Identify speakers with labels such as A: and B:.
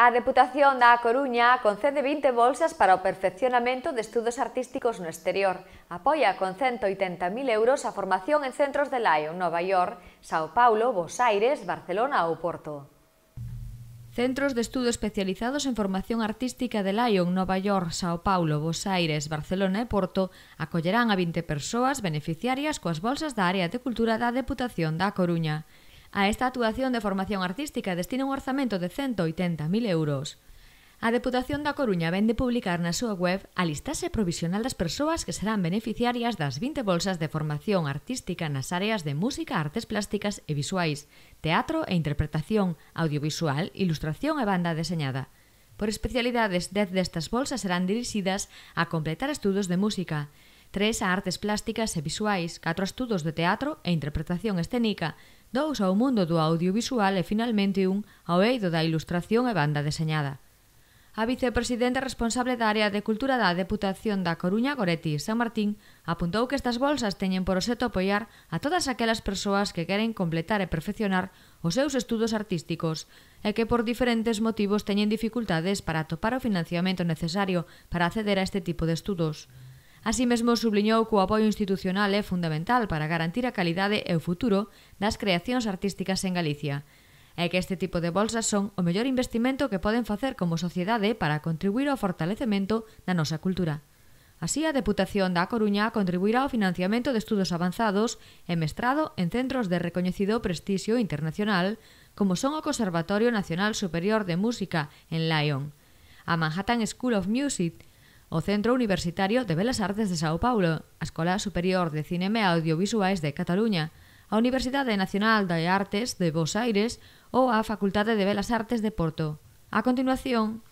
A: A Deputación da Coruña concede 20 bolsas para o perfeccionamento de estudos artísticos no exterior. Apoia con 180.000 euros a formación en centros de Lyon, Nova York, Sao Paulo, Bos Aires, Barcelona ou Porto. Centros de estudo especializados en formación artística de Lyon, Nova York, Sao Paulo, Bos Aires, Barcelona e Porto acollerán a 20 persoas beneficiarias coas bolsas da Área de Cultura da Deputación da Coruña. A esta actuación de formación artística destina un orzamento de 180.000 euros. A Deputación da Coruña vende publicar na súa web a listase provisional das persoas que serán beneficiarias das 20 bolsas de formación artística nas áreas de música, artes plásticas e visuais, teatro e interpretación, audiovisual, ilustración e banda deseñada. Por especialidades, 10 destas bolsas serán dirixidas a completar estudos de música, 3 a artes plásticas e visuais, 4 a estudos de teatro e interpretación escénica, 2 ao mundo do audiovisual e finalmente un ao eido da ilustración e banda deseñada. A vicepresidenta responsable da área de cultura da Deputación da Coruña, Goretti San Martín, apuntou que estas bolsas teñen por oseto apoiar a todas aquelas persoas que queren completar e perfeccionar os seus estudos artísticos e que por diferentes motivos teñen dificultades para atopar o financiamento necesario para acceder a este tipo de estudos. Así mesmo subliñou que o apoio institucional é fundamental para garantir a calidade e o futuro das creacións artísticas en Galicia É que este tipo de bolsas son o mellor investimento que poden facer como sociedade para contribuir ao fortalecemento da nosa cultura. Así, a Deputación da Coruña contribuirá ao financiamento de estudos avanzados e mestrado en centros de recoñecido prestixio internacional, como son o Conservatorio Nacional Superior de Música en Lyon, a Manhattan School of Music o Centro Universitario de Belas Artes de Sao Paulo, a Escola Superior de Cinema e Audiovisuais de Cataluña, a Universidade Nacional de Artes de Bos Aires ou a Facultade de Belas Artes de Porto. A continuación,